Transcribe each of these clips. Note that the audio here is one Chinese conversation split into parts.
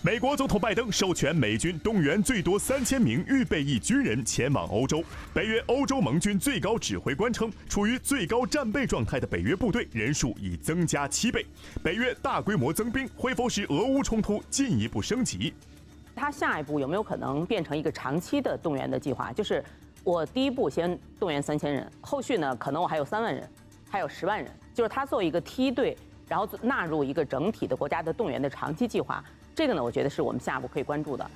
美国总统拜登授权美军动员最多三千名预备役军人前往欧洲。北约欧洲盟军最高指挥官称，处于最高战备状态的北约部队人数已增加七倍。北约大规模增兵会否使俄乌冲突进一步升级？他下一步有没有可能变成一个长期的动员的计划？就是我第一步先动员三千人，后续呢，可能我还有三万人，还有十万人，就是他作为一个梯队，然后纳入一个整体的国家的动员的长期计划。这个呢，我觉得是我们下一步可以关注的。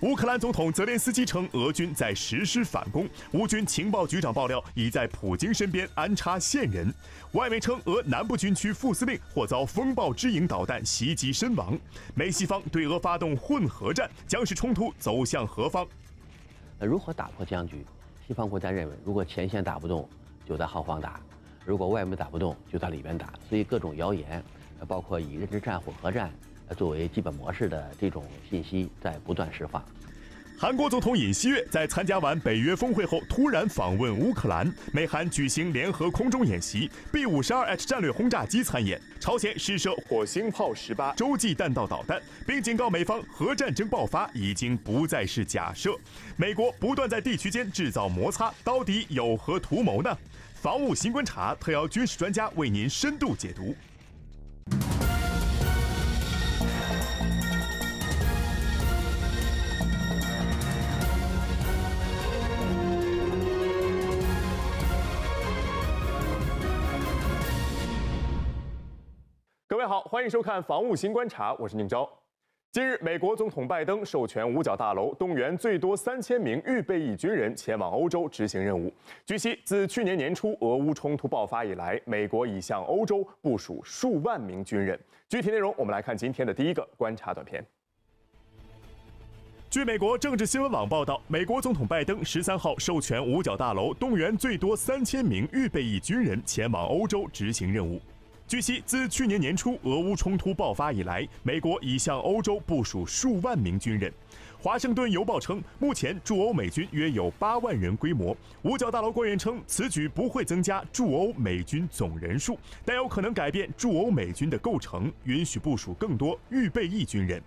乌克兰总统泽连斯基称，俄军在实施反攻。乌军情报局长爆料，已在普京身边安插线人。外媒称，俄南部军区副司令或遭“风暴之影”导弹袭击身亡。美西方对俄发动混合战，将是冲突走向何方？那如何打破僵局？西方国家认为，如果前线打不动，就在后方打；如果外面打不动，就在里边打。所以各种谣言，包括以认知战、混合战。作为基本模式的这种信息在不断释放。韩国总统尹锡悦在参加完北约峰会后，突然访问乌克兰。美韩举行联合空中演习，B-52H 战略轰炸机参演。朝鲜试射“火星炮 18” 洲际弹道导弹，并警告美方，核战争爆发已经不再是假设。美国不断在地区间制造摩擦，到底有何图谋呢？防务新观察特邀军事专家为您深度解读。大家好，欢迎收看《防务新观察》，我是宁钊。近日，美国总统拜登授权五角大楼动员最多三千名预备役军人前往欧洲执行任务。据悉，自去年年初俄乌冲突爆发以来，美国已向欧洲部署数万名军人。具体内容，我们来看今天的第一个观察短片。据美国政治新闻网报道，美国总统拜登十三号授权五角大楼动员最多三千名预备役军人前往欧洲执行任务。据悉，自去年年初俄乌冲突爆发以来，美国已向欧洲部署数万名军人。华盛顿邮报称，目前驻欧美军约有八万人规模。五角大楼官员称，此举不会增加驻欧美军总人数，但有可能改变驻欧美军的构成，允许部署更多预备役军人。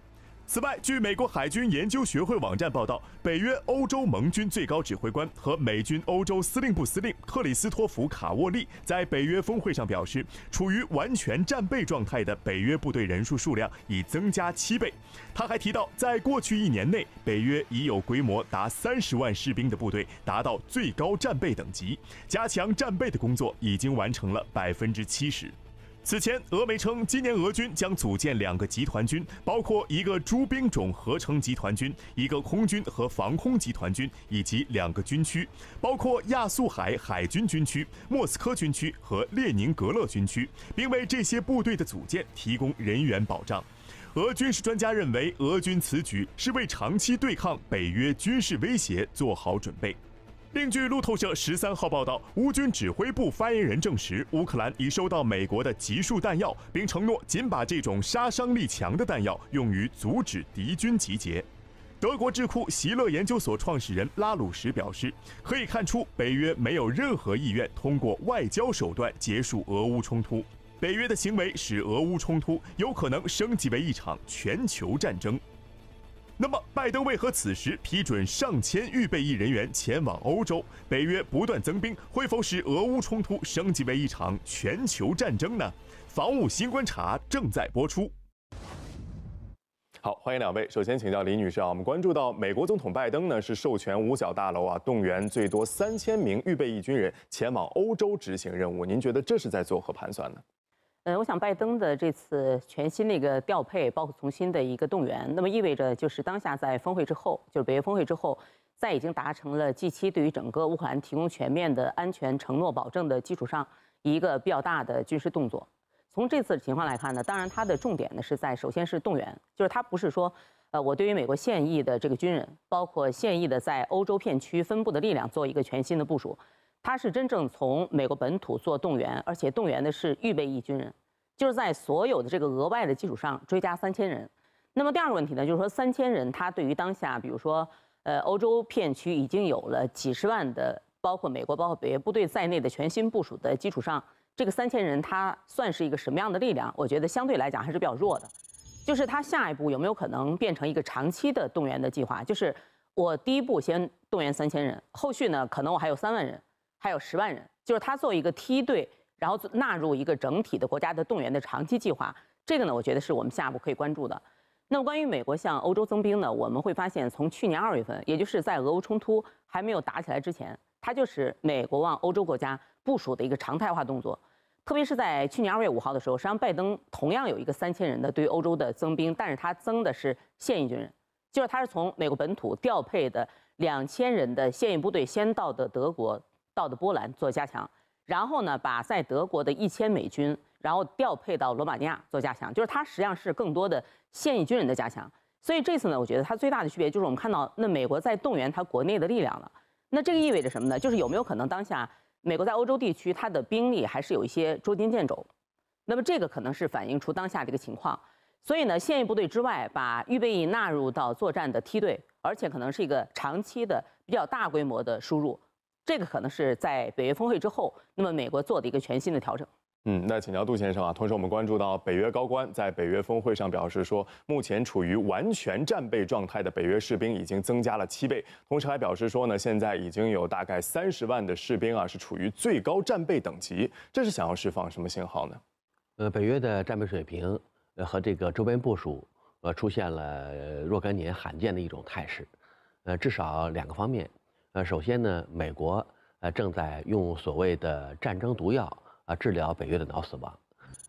此外，据美国海军研究学会网站报道，北约欧洲盟军最高指挥官和美军欧洲司令部司令克里斯托弗·卡沃利在北约峰会上表示，处于完全战备状态的北约部队人数数量已增加七倍。他还提到，在过去一年内，北约已有规模达三十万士兵的部队达到最高战备等级，加强战备的工作已经完成了百分之七十。此前，俄媒称，今年俄军将组建两个集团军，包括一个诸兵种合成集团军、一个空军和防空集团军，以及两个军区，包括亚速海海军军区、莫斯科军区和列宁格勒军区，并为这些部队的组建提供人员保障。俄军事专家认为，俄军此举是为长期对抗北约军事威胁做好准备。另据路透社十三号报道，乌军指挥部发言人证实，乌克兰已收到美国的集束弹药，并承诺仅把这种杀伤力强的弹药用于阻止敌军集结。德国智库席勒研究所创始人拉鲁什表示，可以看出北约没有任何意愿通过外交手段结束俄乌冲突，北约的行为使俄乌冲突有可能升级为一场全球战争。那么，拜登为何此时批准上千预备役人员前往欧洲？北约不断增兵，会否使俄乌冲突升级为一场全球战争呢？防务新观察正在播出。好，欢迎两位。首先请教李女士啊，我们关注到美国总统拜登呢是授权五角大楼啊动员最多三千名预备役军人前往欧洲执行任务，您觉得这是在做何盘算呢？呃，我想拜登的这次全新那个调配，包括重新的一个动员，那么意味着就是当下在峰会之后，就是北约峰会之后，在已经达成了 G7 对于整个乌克兰提供全面的安全承诺保证的基础上，一个比较大的军事动作。从这次情况来看呢，当然它的重点呢是在首先是动员，就是它不是说，呃，我对于美国现役的这个军人，包括现役的在欧洲片区分布的力量做一个全新的部署。他是真正从美国本土做动员，而且动员的是预备役军人，就是在所有的这个额外的基础上追加三千人。那么第二个问题呢，就是说三千人，他对于当下，比如说，呃，欧洲片区已经有了几十万的，包括美国包括北约部队在内的全新部署的基础上，这个三千人他算是一个什么样的力量？我觉得相对来讲还是比较弱的。就是他下一步有没有可能变成一个长期的动员的计划？就是我第一步先动员三千人，后续呢，可能我还有三万人。还有十万人，就是他做一个梯队，然后纳入一个整体的国家的动员的长期计划。这个呢，我觉得是我们下一步可以关注的。那么关于美国向欧洲增兵呢，我们会发现，从去年二月份，也就是在俄乌冲突还没有打起来之前，它就是美国往欧洲国家部署的一个常态化动作。特别是在去年二月五号的时候，实际上拜登同样有一个三千人的对欧洲的增兵，但是他增的是现役军人，就是他是从美国本土调配的两千人的现役部队先到的德国。到的波兰做加强，然后呢，把在德国的一千美军，然后调配到罗马尼亚做加强，就是它实际上是更多的现役军人的加强。所以这次呢，我觉得它最大的区别就是我们看到，那美国在动员它国内的力量了。那这个意味着什么呢？就是有没有可能当下美国在欧洲地区它的兵力还是有一些捉襟见肘？那么这个可能是反映出当下这个情况。所以呢，现役部队之外，把预备役纳入到作战的梯队，而且可能是一个长期的、比较大规模的输入。这个可能是在北约峰会之后，那么美国做的一个全新的调整。嗯，那请教杜先生啊。同时，我们关注到北约高官在北约峰会上表示说，目前处于完全战备状态的北约士兵已经增加了七倍，同时还表示说呢，现在已经有大概三十万的士兵啊是处于最高战备等级。这是想要释放什么信号呢？呃，北约的战备水平和这个周边部署呃出现了若干年罕见的一种态势，呃，至少两个方面。呃，首先呢，美国呃正在用所谓的战争毒药啊治疗北约的脑死亡，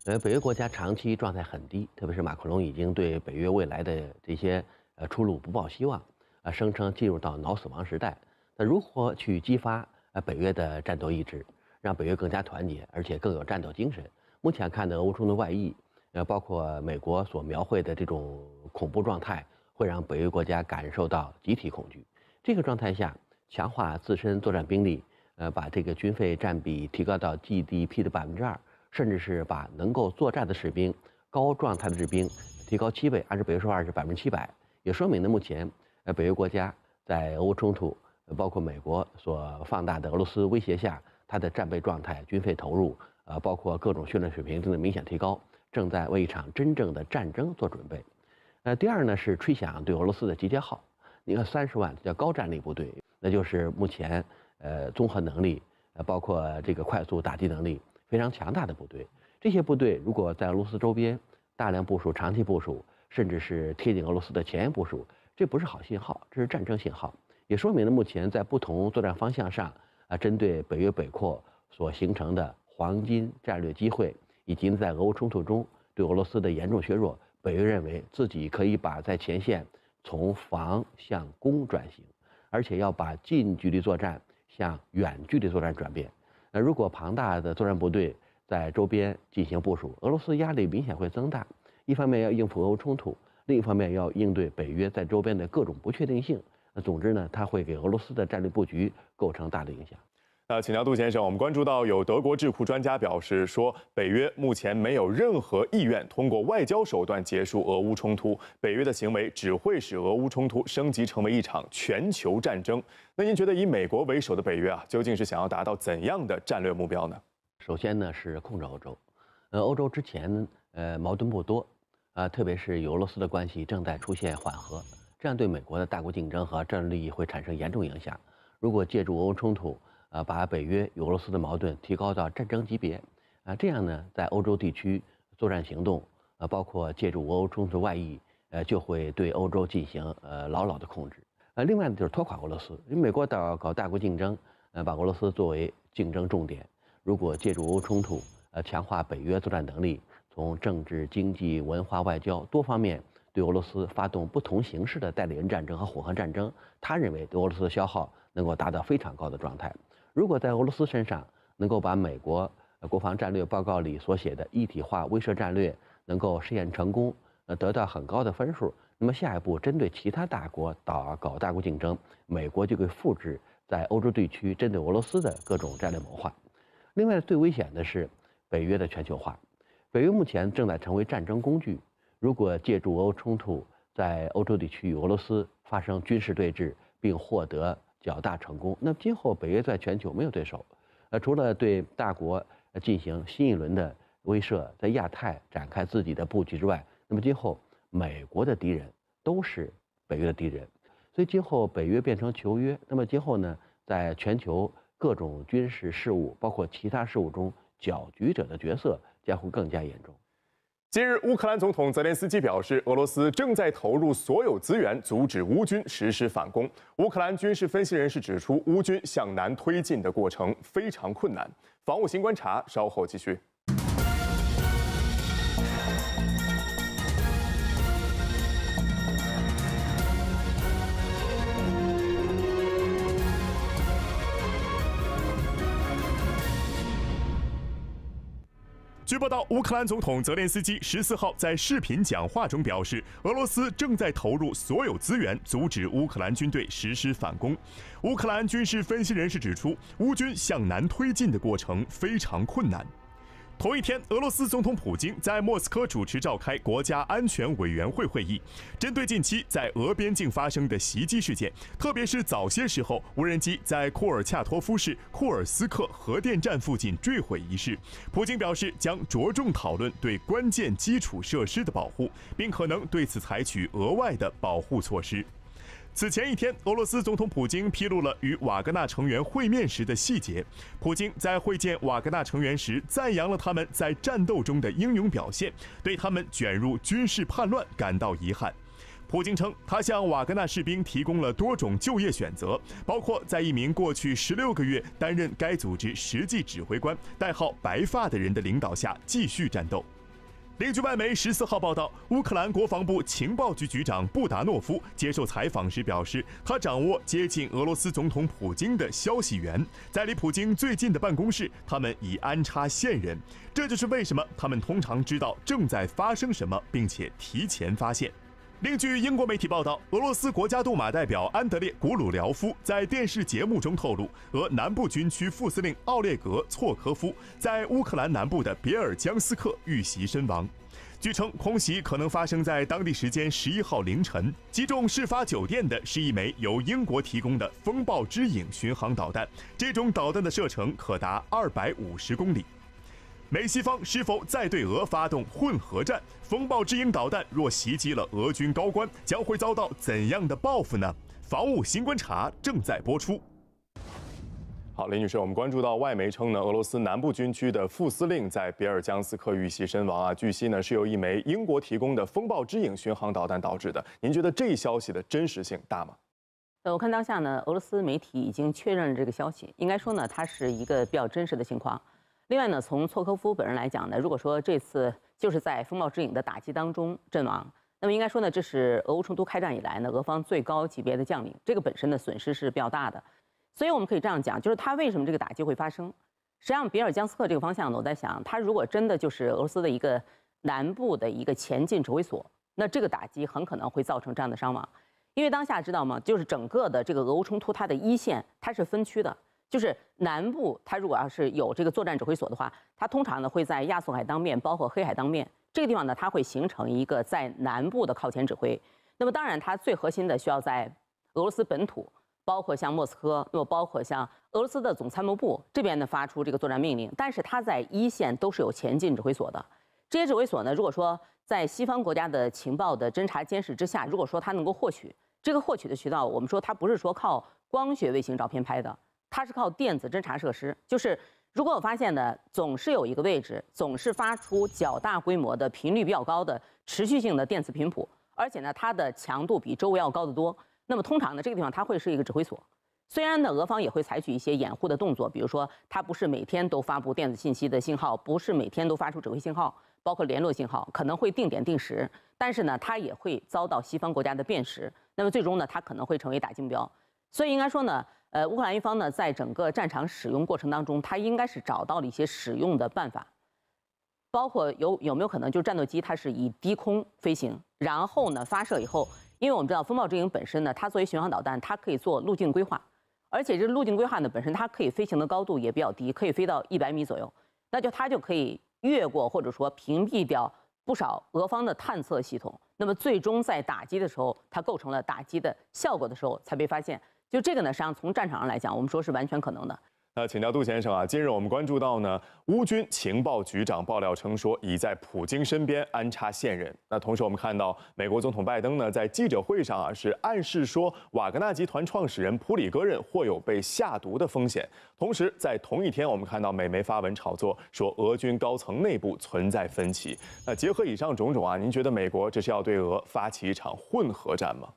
呃，北约国家长期状态很低，特别是马克龙已经对北约未来的这些呃出路不抱希望啊，声称进入到脑死亡时代。那如何去激发呃北约的战斗意志，让北约更加团结，而且更有战斗精神？目前看呢，俄乌冲突外溢，呃，包括美国所描绘的这种恐怖状态，会让北约国家感受到集体恐惧。这个状态下。强化自身作战兵力，呃，把这个军费占比提高到 GDP 的百分之二，甚至是把能够作战的士兵、高状态的士兵提高七倍，按照北约说法是百分之七百，也说明呢，目前呃北约国家在俄乌冲突，包括美国所放大的俄罗斯威胁下，它的战备状态、军费投入呃，包括各种训练水平正在明显提高，正在为一场真正的战争做准备。呃，第二呢是吹响对俄罗斯的集结号，你看三十万叫高战力部队。那就是目前，呃，综合能力，呃，包括这个快速打击能力非常强大的部队。这些部队如果在俄罗斯周边大量部署、长期部署，甚至是贴近俄罗斯的前沿部署，这不是好信号，这是战争信号。也说明了目前在不同作战方向上，啊，针对北约北扩所形成的黄金战略机会，以及在俄乌冲突中对俄罗斯的严重削弱，北约认为自己可以把在前线从防向攻转型。而且要把近距离作战向远距离作战转变。那如果庞大的作战部队在周边进行部署，俄罗斯压力明显会增大。一方面要应付俄乌冲突，另一方面要应对北约在周边的各种不确定性。那总之呢，它会给俄罗斯的战略布局构成大的影响。那请教杜先生，我们关注到有德国智库专家表示说，北约目前没有任何意愿通过外交手段结束俄乌冲突，北约的行为只会使俄乌冲突升级成为一场全球战争。那您觉得以美国为首的北约啊，究竟是想要达到怎样的战略目标呢？首先呢是控制欧洲，呃，欧洲之前呃矛盾不多，啊，特别是与俄罗斯的关系正在出现缓和，这样对美国的大国竞争和战略利益会产生严重影响。如果借助俄乌冲突，啊，把北约与俄罗斯的矛盾提高到战争级别，啊，这样呢，在欧洲地区作战行动，呃，包括借助俄欧冲突外溢，呃，就会对欧洲进行呃牢牢的控制。呃，另外呢，就是拖垮俄罗斯，因为美国搞搞大国竞争，呃，把俄罗斯作为竞争重点。如果借助欧冲突，呃，强化北约作战能力，从政治、经济、文化、外交多方面对俄罗斯发动不同形式的代理人战争和混合战争，他认为对俄罗斯的消耗能够达到非常高的状态。如果在俄罗斯身上能够把美国国防战略报告里所写的一体化威慑战略能够试验成功，呃，得到很高的分数，那么下一步针对其他大国搞搞大国竞争，美国就会复制在欧洲地区针对俄罗斯的各种战略谋划。另外，最危险的是北约的全球化。北约目前正在成为战争工具。如果借助俄乌冲突，在欧洲地区与俄罗斯发生军事对峙，并获得。较大成功，那么今后北约在全球没有对手，呃，除了对大国进行新一轮的威慑，在亚太展开自己的布局之外，那么今后美国的敌人都是北约的敌人，所以今后北约变成求约，那么今后呢，在全球各种军事事务，包括其他事务中搅局者的角色将会更加严重。近日，乌克兰总统泽连斯基表示，俄罗斯正在投入所有资源阻止乌军实施反攻。乌克兰军事分析人士指出，乌军向南推进的过程非常困难。《防务新观察》稍后继续。据报道，乌克兰总统泽连斯基十四号在视频讲话中表示，俄罗斯正在投入所有资源阻止乌克兰军队实施反攻。乌克兰军事分析人士指出，乌军向南推进的过程非常困难。同一天，俄罗斯总统普京在莫斯科主持召开国家安全委员会会议，针对近期在俄边境发生的袭击事件，特别是早些时候无人机在库尔恰托夫市库尔斯克核电站附近坠毁一事，普京表示将着重讨论对关键基础设施的保护，并可能对此采取额外的保护措施。此前一天，俄罗斯总统普京披露了与瓦格纳成员会面时的细节。普京在会见瓦格纳成员时，赞扬了他们在战斗中的英勇表现，对他们卷入军事叛乱感到遗憾。普京称，他向瓦格纳士兵提供了多种就业选择，包括在一名过去十六个月担任该组织实际指挥官、代号“白发”的人的领导下继续战斗。另据外媒十四号报道，乌克兰国防部情报局局长布达诺夫接受采访时表示，他掌握接近俄罗斯总统普京的消息源，在离普京最近的办公室，他们已安插线人，这就是为什么他们通常知道正在发生什么，并且提前发现。另据英国媒体报道，俄罗斯国家杜马代表安德烈·古鲁廖夫在电视节目中透露，俄南部军区副司令奥列格·措科夫在乌克兰南部的别尔江斯克遇袭身亡。据称，空袭可能发生在当地时间十一号凌晨，击中事发酒店的是一枚由英国提供的“风暴之影”巡航导弹。这种导弹的射程可达二百五十公里。美西方是否再对俄发动混合战？风暴之影导弹若袭击了俄军高官，将会遭到怎样的报复呢？防务新观察正在播出。好，林女士，我们关注到外媒称呢，俄罗斯南部军区的副司令在比尔江斯克遇袭身亡啊。据悉呢，是由一枚英国提供的风暴之影巡航导弹导致的。您觉得这消息的真实性大吗？呃，我看当下呢，俄罗斯媒体已经确认了这个消息，应该说呢，它是一个比较真实的情况。另外呢，从措科夫本人来讲呢，如果说这次就是在风暴之影的打击当中阵亡，那么应该说呢，这是俄乌冲突开战以来呢，俄方最高级别的将领，这个本身的损失是比较大的。所以我们可以这样讲，就是他为什么这个打击会发生？实际上，比尔江斯克这个方向呢，我在想，他如果真的就是俄罗斯的一个南部的一个前进指挥所，那这个打击很可能会造成这样的伤亡。因为当下知道吗？就是整个的这个俄乌冲突，它的一线它是分区的。就是南部，它如果要是有这个作战指挥所的话，它通常呢会在亚速海当面，包括黑海当面这个地方呢，它会形成一个在南部的靠前指挥。那么当然，它最核心的需要在俄罗斯本土，包括像莫斯科，又包括像俄罗斯的总参谋部这边呢发出这个作战命令。但是它在一线都是有前进指挥所的。这些指挥所呢，如果说在西方国家的情报的侦察监视之下，如果说它能够获取这个获取的渠道，我们说它不是说靠光学卫星照片拍的。它是靠电子侦察设施，就是如果我发现呢，总是有一个位置总是发出较大规模的频率比较高的持续性的电磁频谱，而且呢，它的强度比周围要高得多。那么通常呢，这个地方它会是一个指挥所。虽然呢，俄方也会采取一些掩护的动作，比如说它不是每天都发布电子信息的信号，不是每天都发出指挥信号，包括联络信号，可能会定点定时，但是呢，它也会遭到西方国家的辨识。那么最终呢，它可能会成为打击目标。所以应该说呢，呃，乌克兰一方呢，在整个战场使用过程当中，他应该是找到了一些使用的办法，包括有有没有可能就是战斗机它是以低空飞行，然后呢发射以后，因为我们知道风暴之影本身呢，它作为巡航导弹，它可以做路径规划，而且这路径规划呢本身它可以飞行的高度也比较低，可以飞到一百米左右，那就它就可以越过或者说屏蔽掉不少俄方的探测系统，那么最终在打击的时候，它构成了打击的效果的时候才被发现。就这个呢，实际上从战场上来讲，我们说是完全可能的。那请教杜先生啊，今日我们关注到呢，乌军情报局长爆料称说，已在普京身边安插线人。那同时我们看到，美国总统拜登呢，在记者会上啊，是暗示说瓦格纳集团创始人普里戈任或有被下毒的风险。同时在同一天，我们看到美媒发文炒作说，俄军高层内部存在分歧。那结合以上种种啊，您觉得美国这是要对俄发起一场混合战吗？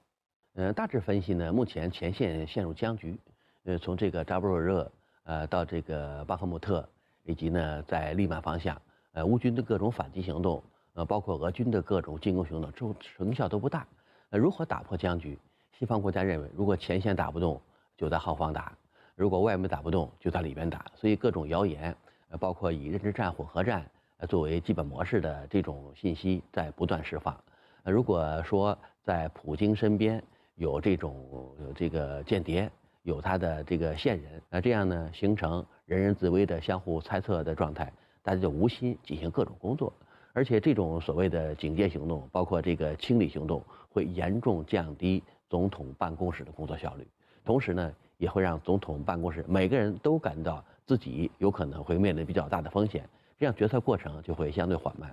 呃，大致分析呢，目前前线陷入僵局，呃，从这个扎波罗热，呃，到这个巴赫穆特，以及呢，在利马方向，呃，乌军的各种反击行动，呃，包括俄军的各种进攻行动，成成效都不大。呃，如何打破僵局？西方国家认为，如果前线打不动，就在后方打；如果外面打不动，就在里边打。所以，各种谣言，呃，包括以认知战、混合战，呃，作为基本模式的这种信息，在不断释放。如果说在普京身边。有这种有这个间谍，有他的这个线人，那这样呢，形成人人自危的相互猜测的状态，大家就无心进行各种工作，而且这种所谓的警戒行动，包括这个清理行动，会严重降低总统办公室的工作效率，同时呢，也会让总统办公室每个人都感到自己有可能会面临比较大的风险，这样决策过程就会相对缓慢。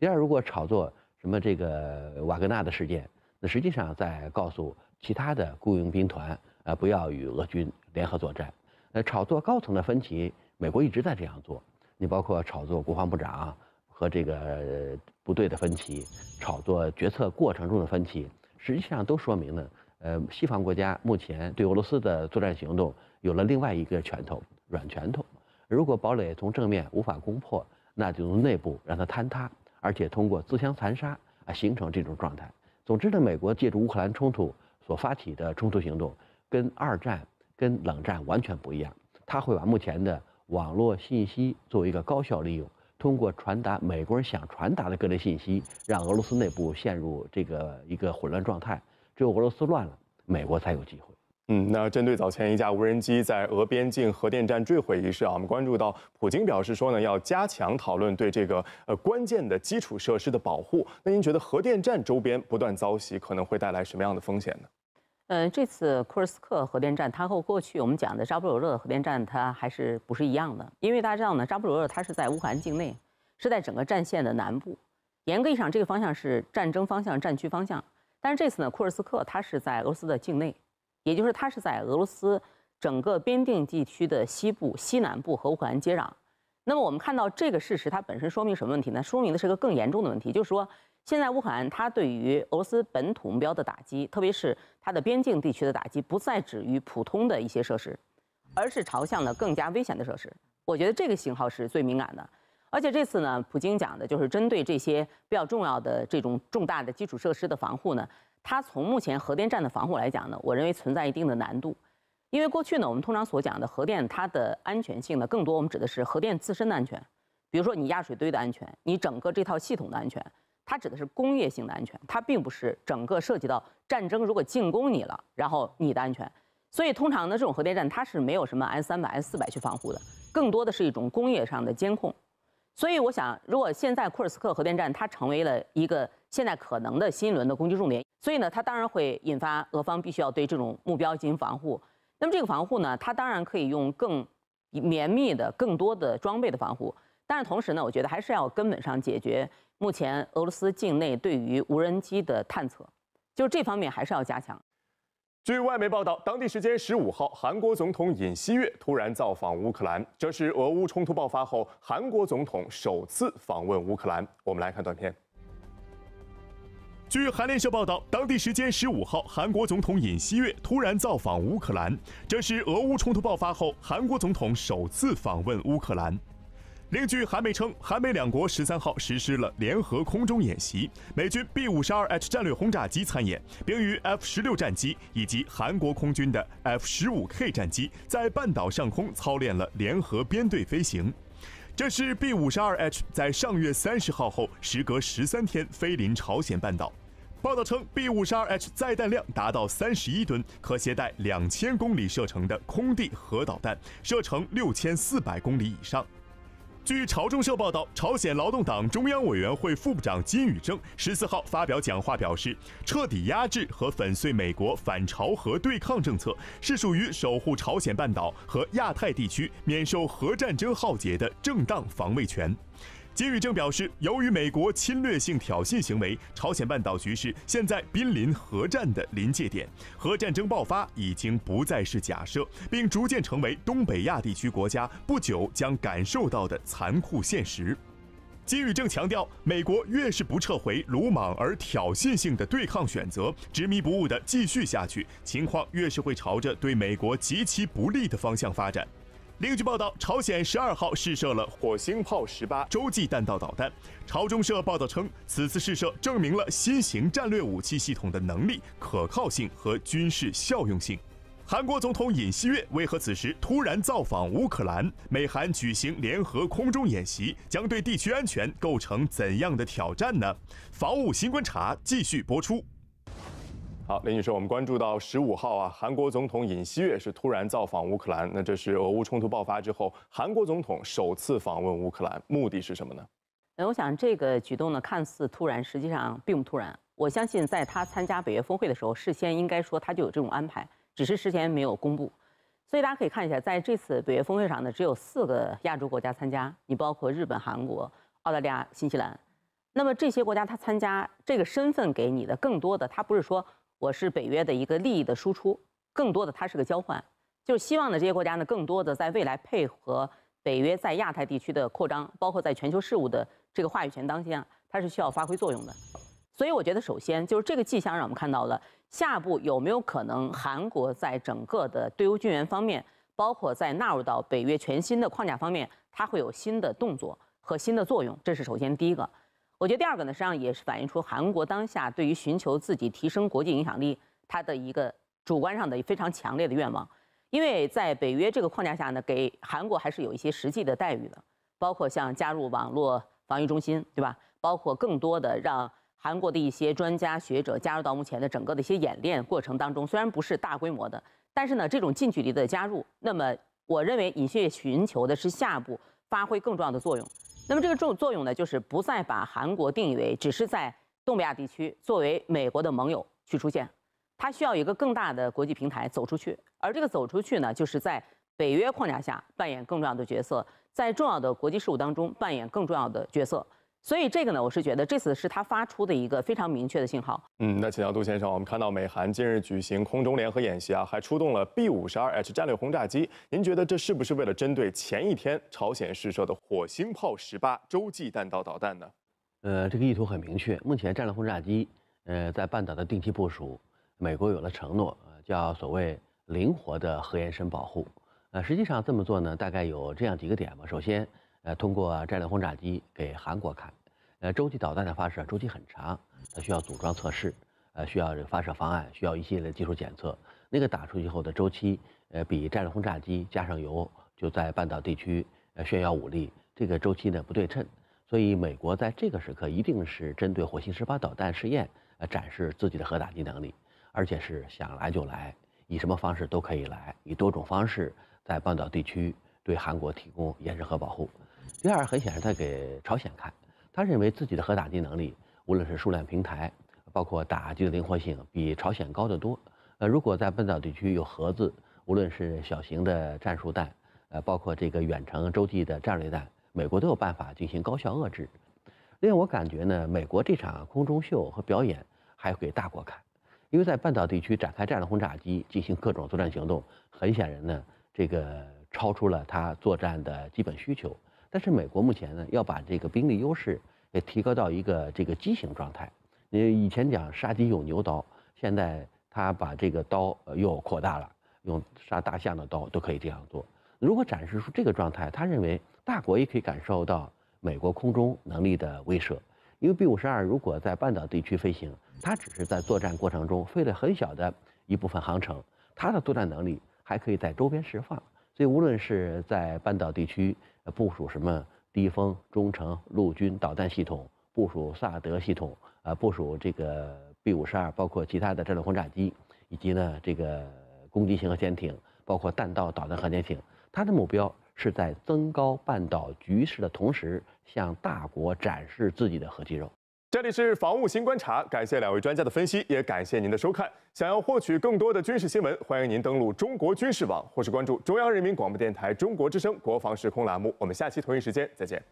第二，如果炒作什么这个瓦格纳的事件，那实际上在告诉其他的雇佣兵团啊，不要与俄军联合作战。呃，炒作高层的分歧，美国一直在这样做。你包括炒作国防部长和这个部队的分歧，炒作决策过程中的分歧，实际上都说明呢，呃，西方国家目前对俄罗斯的作战行动有了另外一个拳头——软拳头。如果堡垒从正面无法攻破，那就从内部让它坍塌，而且通过自相残杀啊，形成这种状态。总之呢，美国借助乌克兰冲突。所发起的冲突行动，跟二战、跟冷战完全不一样。他会把目前的网络信息作为一个高效利用，通过传达美国人想传达的各类信息，让俄罗斯内部陷入这个一个混乱状态。只有俄罗斯乱了，美国才有机会。嗯，那针对早前一架无人机在俄边境核电站坠毁一事啊，我们关注到普京表示说呢，要加强讨论对这个呃关键的基础设施的保护。那您觉得核电站周边不断遭袭可能会带来什么样的风险呢？嗯，这次库尔斯克核电站它和过去我们讲的扎布罗热核电站它还是不是一样的？因为大家知道呢，扎布罗热它是在乌克兰境内，是在整个战线的南部。严格意义上，这个方向是战争方向、战区方向。但是这次呢，库尔斯克它是在俄罗斯的境内。也就是它是在俄罗斯整个边境地区的西部、西南部和乌克兰接壤。那么我们看到这个事实，它本身说明什么问题呢？说明的是个更严重的问题，就是说现在乌克兰它对于俄罗斯本土目标的打击，特别是它的边境地区的打击，不再止于普通的一些设施，而是朝向了更加危险的设施。我觉得这个信号是最敏感的。而且这次呢，普京讲的就是针对这些比较重要的这种重大的基础设施的防护呢。它从目前核电站的防护来讲呢，我认为存在一定的难度，因为过去呢，我们通常所讲的核电它的安全性呢，更多我们指的是核电自身的安全，比如说你压水堆的安全，你整个这套系统的安全，它指的是工业性的安全，它并不是整个涉及到战争，如果进攻你了，然后你的安全。所以通常呢，这种核电站它是没有什么 S 三百 S 四百去防护的，更多的是一种工业上的监控。所以我想，如果现在库尔斯克核电站它成为了一个现在可能的新一轮的攻击重点。所以呢，它当然会引发俄方必须要对这种目标进行防护。那么这个防护呢，它当然可以用更绵密的、更多的装备的防护。但是同时呢，我觉得还是要根本上解决目前俄罗斯境内对于无人机的探测，就是这方面还是要加强。据外媒报道，当地时间十五号，韩国总统尹锡悦突然造访乌克兰，这是俄乌冲突爆发后韩国总统首次访问乌克兰。我们来看短片。据韩联社报道，当地时间十五号，韩国总统尹锡悦突然造访乌克兰，这是俄乌冲突爆发后韩国总统首次访问乌克兰。另据韩媒称，韩美两国十三号实施了联合空中演习，美军 B 五十二 H 战略轰炸机参演，并与 F 十六战机以及韩国空军的 F 十五 K 战机在半岛上空操练了联合编队飞行。这是 B-52H 在上月三十号后，时隔十三天飞临朝鲜半岛。报道称，B-52H 载弹量达到三十一吨，可携带两千公里射程的空地核导弹，射程六千四百公里以上。据朝中社报道，朝鲜劳动党中央委员会副部长金宇正十四号发表讲话表示，彻底压制和粉碎美国反朝核对抗政策，是属于守护朝鲜半岛和亚太地区免受核战争浩劫的正当防卫权。金宇正表示，由于美国侵略性挑衅行为，朝鲜半岛局势现在濒临核战的临界点，核战争爆发已经不再是假设，并逐渐成为东北亚地区国家不久将感受到的残酷现实。金宇正强调，美国越是不撤回鲁莽而挑衅性的对抗选择，执迷不悟地继续下去，情况越是会朝着对美国极其不利的方向发展。另据报道，朝鲜十二号试射了火星炮十八洲际弹道导弹。朝中社报道称，此次试射证明了新型战略武器系统的能力、可靠性和军事效用性。韩国总统尹锡悦为何此时突然造访乌克兰？美韩举行联合空中演习，将对地区安全构成怎样的挑战呢？防务新观察继续播出。好，林女士，我们关注到十五号啊，韩国总统尹锡悦是突然造访乌克兰，那这是俄乌冲突爆发之后，韩国总统首次访问乌克兰，目的是什么呢？呃，我想这个举动呢看似突然，实际上并不突然。我相信在他参加北约峰会的时候，事先应该说他就有这种安排，只是事先没有公布。所以大家可以看一下，在这次北约峰会上呢，只有四个亚洲国家参加，你包括日本、韩国、澳大利亚、新西兰。那么这些国家他参加这个身份给你的更多的，他不是说。我是北约的一个利益的输出，更多的它是个交换，就是希望呢这些国家呢更多的在未来配合北约在亚太地区的扩张，包括在全球事务的这个话语权当中，它是需要发挥作用的。所以我觉得首先就是这个迹象让我们看到了下一步有没有可能韩国在整个的对欧军援方面，包括在纳入到北约全新的框架方面，它会有新的动作和新的作用。这是首先第一个。我觉得第二个呢，实际上也是反映出韩国当下对于寻求自己提升国际影响力，它的一个主观上的非常强烈的愿望。因为在北约这个框架下呢，给韩国还是有一些实际的待遇的，包括像加入网络防御中心，对吧？包括更多的让韩国的一些专家学者加入到目前的整个的一些演练过程当中，虽然不是大规模的，但是呢，这种近距离的加入，那么我认为，尹锡寻求的是下一步发挥更重要的作用。那么这个重作用呢，就是不再把韩国定义为只是在东北亚地区作为美国的盟友去出现，它需要一个更大的国际平台走出去。而这个走出去呢，就是在北约框架下扮演更重要的角色，在重要的国际事务当中扮演更重要的角色。所以这个呢，我是觉得这次是他发出的一个非常明确的信号。嗯，那请教杜先生，我们看到美韩近日举行空中联合演习啊，还出动了 b 五十二 h 战略轰炸机，您觉得这是不是为了针对前一天朝鲜试射的“火星炮十八”洲际弹道导弹呢？呃，这个意图很明确。目前战略轰炸机呃在半岛的定期部署，美国有了承诺，叫所谓灵活的核延伸保护。呃，实际上这么做呢，大概有这样几个点吧。首先。呃，通过战略轰炸机给韩国看，呃，洲际导弹的发射周期很长，它需要组装测试，呃，需要这个发射方案，需要一系列技术检测。那个打出去后的周期，呃，比战略轰炸机加上油就在半岛地区呃炫耀武力，这个周期呢不对称。所以美国在这个时刻一定是针对火星十八导弹试验，呃，展示自己的核打击能力，而且是想来就来，以什么方式都可以来，以多种方式在半岛地区对韩国提供延伸核保护。第二，很显然他给朝鲜看，他认为自己的核打击能力，无论是数量、平台，包括打击的灵活性，比朝鲜高得多。呃，如果在半岛地区有核子，无论是小型的战术弹，呃，包括这个远程洲际的战略弹，美国都有办法进行高效遏制。令我感觉呢，美国这场空中秀和表演，还给大国看，因为在半岛地区展开战略轰炸机，进行各种作战行动，很显然呢，这个超出了他作战的基本需求。但是美国目前呢，要把这个兵力优势也提高到一个这个畸形状态。你以前讲杀鸡用牛刀，现在他把这个刀又扩大了，用杀大象的刀都可以这样做。如果展示出这个状态，他认为大国也可以感受到美国空中能力的威慑。因为 B 五十二如果在半岛地区飞行，它只是在作战过程中飞了很小的一部分航程，它的作战能力还可以在周边释放。所以，无论是在半岛地区，部署什么低风中程陆军导弹系统，部署萨德系统，啊，部署这个 B 五十二，包括其他的战略轰炸机，以及呢这个攻击型核潜艇，包括弹道导弹核潜艇。它的目标是在增高半岛局势的同时，向大国展示自己的核肌肉。这里是防务新观察，感谢两位专家的分析，也感谢您的收看。想要获取更多的军事新闻，欢迎您登录中国军事网，或是关注中央人民广播电台中国之声国防时空栏目。我们下期同一时间再见。